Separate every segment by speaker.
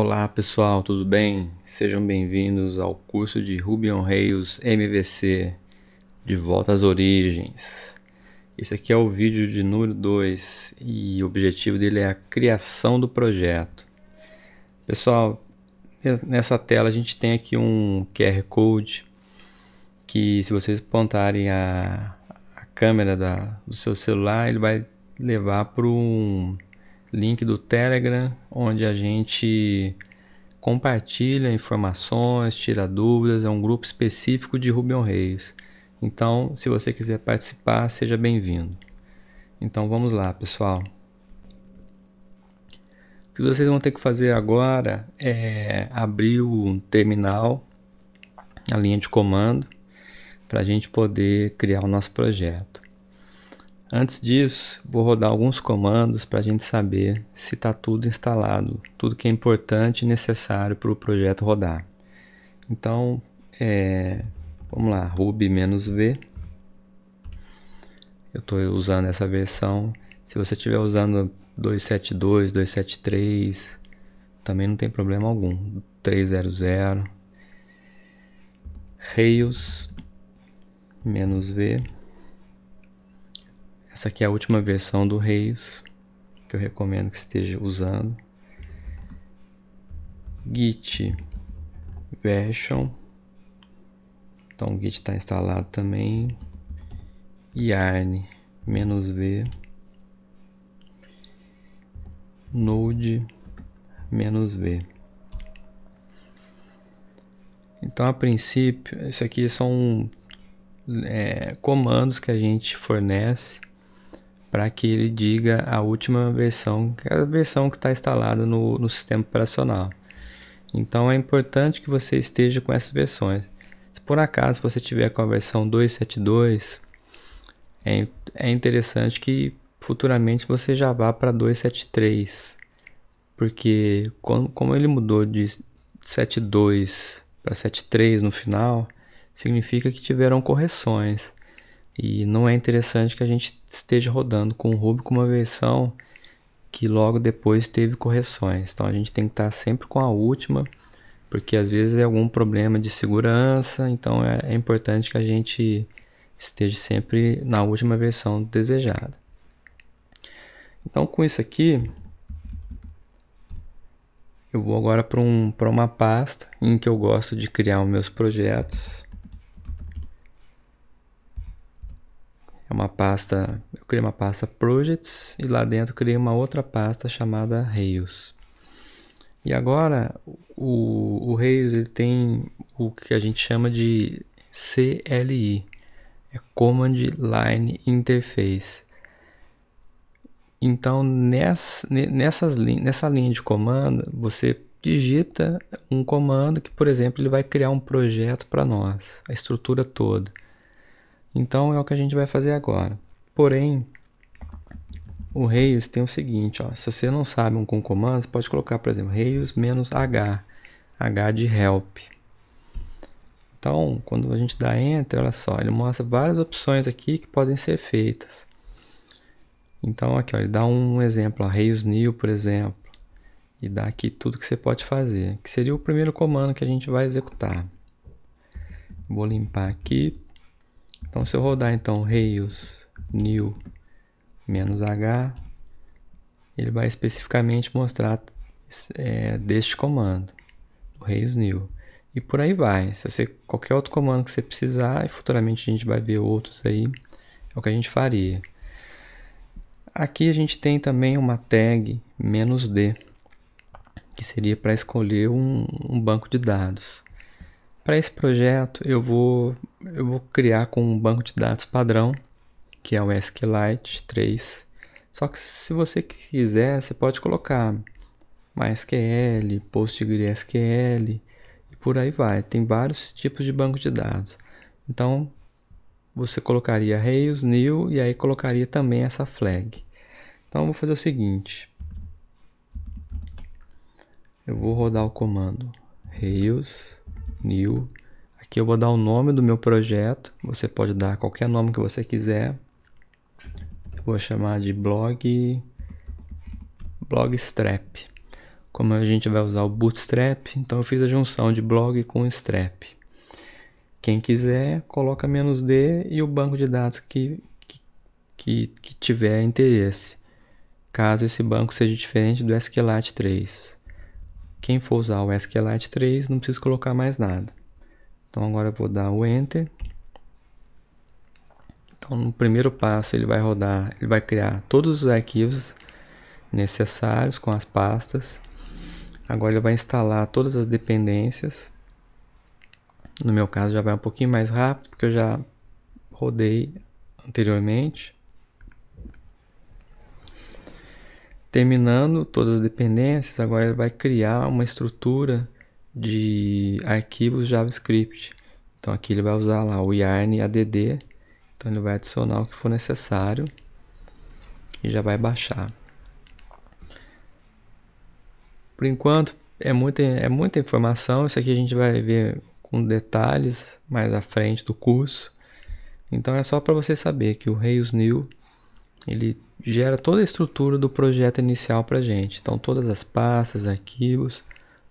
Speaker 1: Olá pessoal, tudo bem? Sejam bem-vindos ao curso de Ruby on Rails MVC de volta às origens. Esse aqui é o vídeo de número 2 e o objetivo dele é a criação do projeto. Pessoal, nessa tela a gente tem aqui um QR Code que se vocês apontarem a, a câmera da, do seu celular, ele vai levar para um link do Telegram, onde a gente compartilha informações, tira dúvidas, é um grupo específico de Rubem Reis. Então, se você quiser participar, seja bem-vindo. Então vamos lá, pessoal. O que vocês vão ter que fazer agora é abrir o terminal, a linha de comando, para a gente poder criar o nosso projeto. Antes disso, vou rodar alguns comandos para a gente saber se está tudo instalado, tudo que é importante e necessário para o projeto rodar. Então, é, vamos lá, ruby-v. Eu estou usando essa versão. Se você estiver usando 272, 273, também não tem problema algum. 300, Rails, V essa aqui é a última versão do Reis, que eu recomendo que esteja usando. Git version. Então o Git está instalado também. Yarn V. Node V. Então a princípio, isso aqui são é, comandos que a gente fornece para que ele diga a última versão, que é a versão que está instalada no, no sistema operacional. Então é importante que você esteja com essas versões. Se por acaso você tiver com a versão 272, é, é interessante que futuramente você já vá para 273, porque como, como ele mudou de 72 para 73 no final, significa que tiveram correções. E não é interessante que a gente esteja rodando com o Ruby com uma versão que logo depois teve correções. Então a gente tem que estar sempre com a última, porque às vezes é algum problema de segurança, então é, é importante que a gente esteja sempre na última versão desejada. Então com isso aqui, eu vou agora para um, uma pasta em que eu gosto de criar os meus projetos. é uma pasta, eu criei uma pasta projects e lá dentro criei uma outra pasta chamada Rails. E agora o, o Rails ele tem o que a gente chama de CLI, é Command Line Interface. Então nessa, nessas, nessa linha de comando você digita um comando que, por exemplo, ele vai criar um projeto para nós, a estrutura toda. Então é o que a gente vai fazer agora. Porém, o Rails tem o seguinte, ó, se você não sabe um com comando, você pode colocar, por exemplo, Rails menos H, H de help. Então, quando a gente dá enter, olha só, ele mostra várias opções aqui que podem ser feitas. Então, aqui, ó, ele dá um exemplo, ó, Rails new, por exemplo, e dá aqui tudo que você pode fazer, que seria o primeiro comando que a gente vai executar. Vou limpar aqui então se eu rodar então Rails new menos h, ele vai especificamente mostrar é, deste comando, o Rails new. E por aí vai. Se você qualquer outro comando que você precisar, e futuramente a gente vai ver outros aí, é o que a gente faria. Aqui a gente tem também uma tag "-d", que seria para escolher um, um banco de dados. Para esse projeto, eu vou, eu vou criar com um banco de dados padrão, que é o SQLite 3. Só que se você quiser, você pode colocar MySQL, PostgreSQL e por aí vai. Tem vários tipos de banco de dados. Então, você colocaria Rails, New e aí colocaria também essa flag. Então, eu vou fazer o seguinte. Eu vou rodar o comando Rails new. Aqui eu vou dar o nome do meu projeto. Você pode dar qualquer nome que você quiser. Eu vou chamar de blog blogstrap. Como a gente vai usar o bootstrap, então eu fiz a junção de blog com strap. Quem quiser, coloca menos "-d", e o banco de dados que, que, que tiver interesse, caso esse banco seja diferente do SQLite 3. Quem for usar o SQLite 3, não precisa colocar mais nada. Então agora eu vou dar o Enter. Então no primeiro passo ele vai rodar, ele vai criar todos os arquivos necessários com as pastas. Agora ele vai instalar todas as dependências. No meu caso já vai um pouquinho mais rápido, porque eu já rodei anteriormente. terminando todas as dependências, agora ele vai criar uma estrutura de arquivos JavaScript. Então aqui ele vai usar lá o yarn add, então ele vai adicionar o que for necessário e já vai baixar. Por enquanto é muita, é muita informação, isso aqui a gente vai ver com detalhes mais à frente do curso. Então é só para você saber que o Rails New ele gera toda a estrutura do projeto inicial para gente. Então, todas as pastas, arquivos,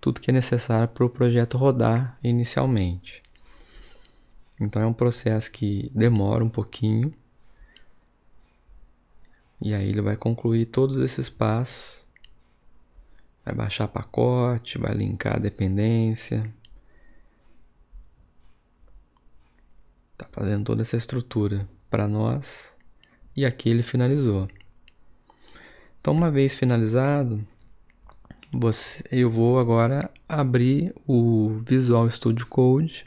Speaker 1: tudo que é necessário para o projeto rodar inicialmente. Então, é um processo que demora um pouquinho. E aí, ele vai concluir todos esses passos. Vai baixar pacote, vai linkar a dependência. Está fazendo toda essa estrutura para nós e aqui ele finalizou. Então, uma vez finalizado, você, eu vou agora abrir o Visual Studio Code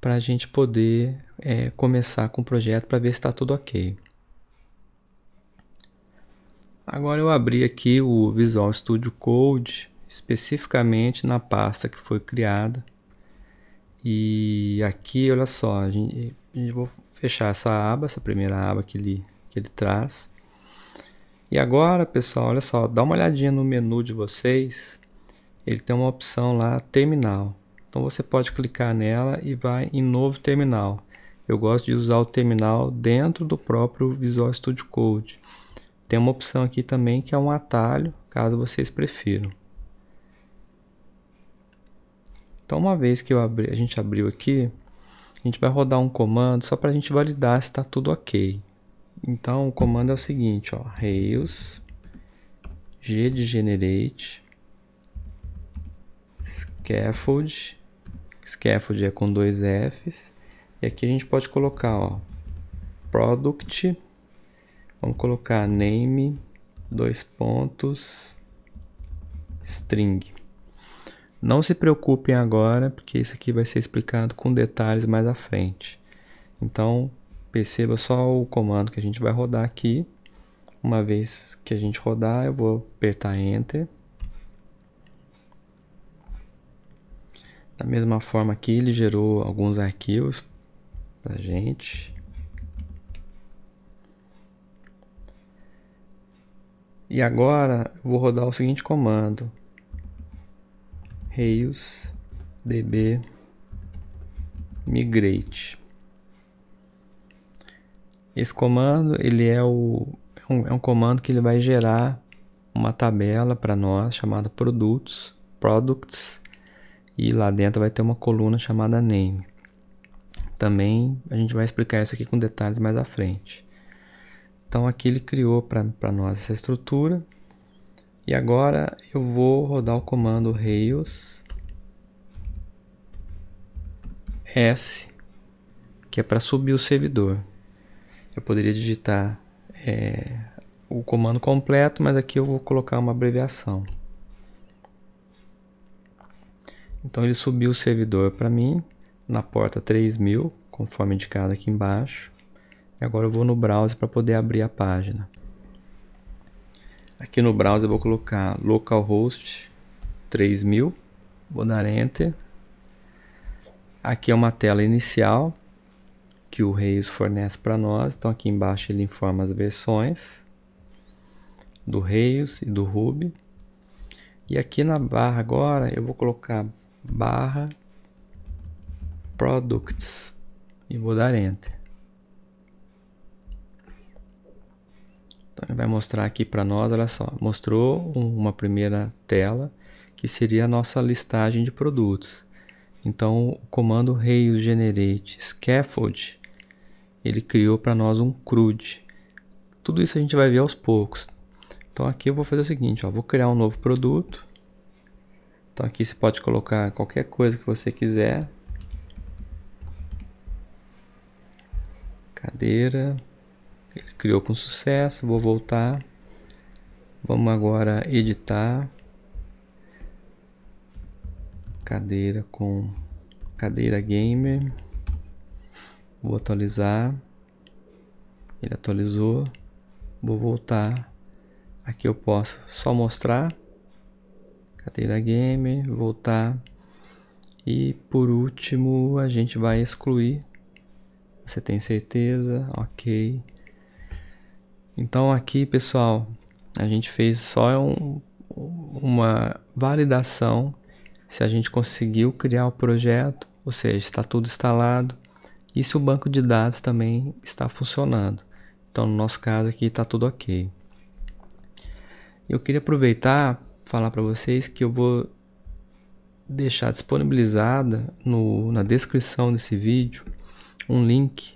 Speaker 1: para a gente poder é, começar com o projeto para ver se está tudo ok. Agora eu abri aqui o Visual Studio Code especificamente na pasta que foi criada e aqui olha só, a gente, a gente vou fechar essa aba, essa primeira aba que ele que ele traz. E agora, pessoal, olha só, dá uma olhadinha no menu de vocês. Ele tem uma opção lá, terminal. Então você pode clicar nela e vai em novo terminal. Eu gosto de usar o terminal dentro do próprio Visual Studio Code. Tem uma opção aqui também que é um atalho, caso vocês prefiram. Então, uma vez que abri, a gente abriu aqui, a gente vai rodar um comando só para a gente validar se está tudo ok. Então o comando é o seguinte, ó, Rails g de generate scaffold scaffold é com dois f's e aqui a gente pode colocar ó product vamos colocar name dois pontos string não se preocupem agora porque isso aqui vai ser explicado com detalhes mais à frente então Perceba só o comando que a gente vai rodar aqui. Uma vez que a gente rodar, eu vou apertar Enter. Da mesma forma aqui, ele gerou alguns arquivos para gente. E agora eu vou rodar o seguinte comando: Rails db migrate. Esse comando ele é, o, é um, é um comando que ele vai gerar uma tabela para nós chamada produtos, products, e lá dentro vai ter uma coluna chamada name. Também a gente vai explicar isso aqui com detalhes mais à frente. Então aqui ele criou para nós essa estrutura. E agora eu vou rodar o comando Rails S, que é para subir o servidor. Eu poderia digitar é, o comando completo, mas aqui eu vou colocar uma abreviação. Então ele subiu o servidor para mim na porta 3000, conforme indicado aqui embaixo. E agora eu vou no browser para poder abrir a página. Aqui no browser eu vou colocar localhost 3000, vou dar enter. Aqui é uma tela inicial que o Reis fornece para nós. Então aqui embaixo ele informa as versões do Reis e do Ruby. E aqui na barra agora eu vou colocar barra products e vou dar enter. Então ele vai mostrar aqui para nós, olha só, mostrou uma primeira tela que seria a nossa listagem de produtos. Então o comando Rails Generate Scaffold ele criou para nós um CRUD. Tudo isso a gente vai ver aos poucos. Então aqui eu vou fazer o seguinte, ó, vou criar um novo produto. Então aqui você pode colocar qualquer coisa que você quiser. Cadeira. Ele criou com sucesso, vou voltar. Vamos agora editar. Cadeira com cadeira gamer. Vou atualizar. Ele atualizou. Vou voltar. Aqui eu posso só mostrar. Cadeira game, voltar. E por último, a gente vai excluir. Você tem certeza? OK. Então aqui, pessoal, a gente fez só um, uma validação se a gente conseguiu criar o projeto, ou seja, está tudo instalado, e se o banco de dados também está funcionando. Então, no nosso caso aqui está tudo ok. Eu queria aproveitar falar para vocês que eu vou deixar disponibilizada no, na descrição desse vídeo um link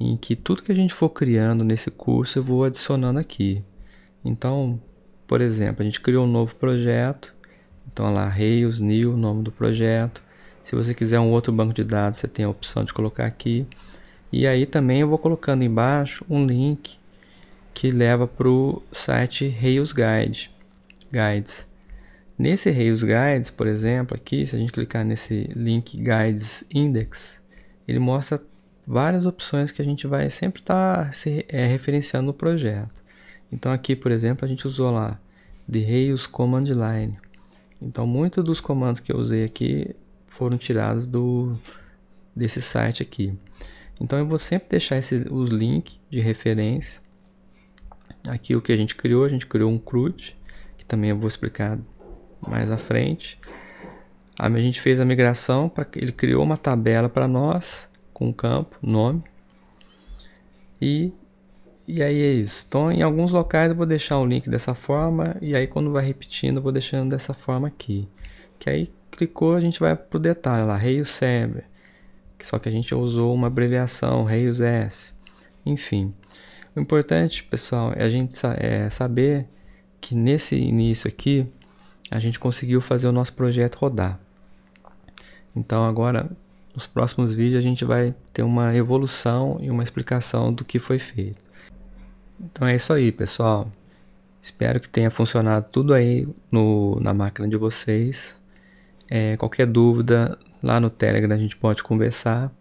Speaker 1: em que tudo que a gente for criando nesse curso eu vou adicionando aqui. Então, por exemplo, a gente criou um novo projeto, então olha lá Rails, New, nome do projeto. Se você quiser um outro banco de dados, você tem a opção de colocar aqui. E aí também eu vou colocando embaixo um link que leva para o site Rails Guide, Guides. Nesse Rails Guides, por exemplo, aqui, se a gente clicar nesse link Guides Index, ele mostra várias opções que a gente vai sempre estar tá se é, referenciando no projeto. Então aqui, por exemplo, a gente usou lá The Rails Command Line. Então, muitos dos comandos que eu usei aqui foram tirados do desse site aqui. Então eu vou sempre deixar esse, os links de referência. Aqui o que a gente criou, a gente criou um CRUD, que também eu vou explicar mais à frente. A gente fez a migração, pra, ele criou uma tabela para nós, com o campo, nome. E, e aí é isso. Então em alguns locais eu vou deixar o link dessa forma, e aí quando vai repetindo eu vou deixando dessa forma aqui. Que aí clicou, a gente vai para o detalhe lá, Rails Server. Só que a gente usou uma abreviação, Rails S. Enfim, o importante, pessoal, é a gente é saber que nesse início aqui, a gente conseguiu fazer o nosso projeto rodar. Então agora, nos próximos vídeos, a gente vai ter uma evolução e uma explicação do que foi feito. Então é isso aí, pessoal. Espero que tenha funcionado tudo aí no, na máquina de vocês. É, qualquer dúvida lá no Telegram a gente pode conversar.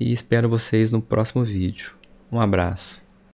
Speaker 1: E espero vocês no próximo vídeo. Um abraço.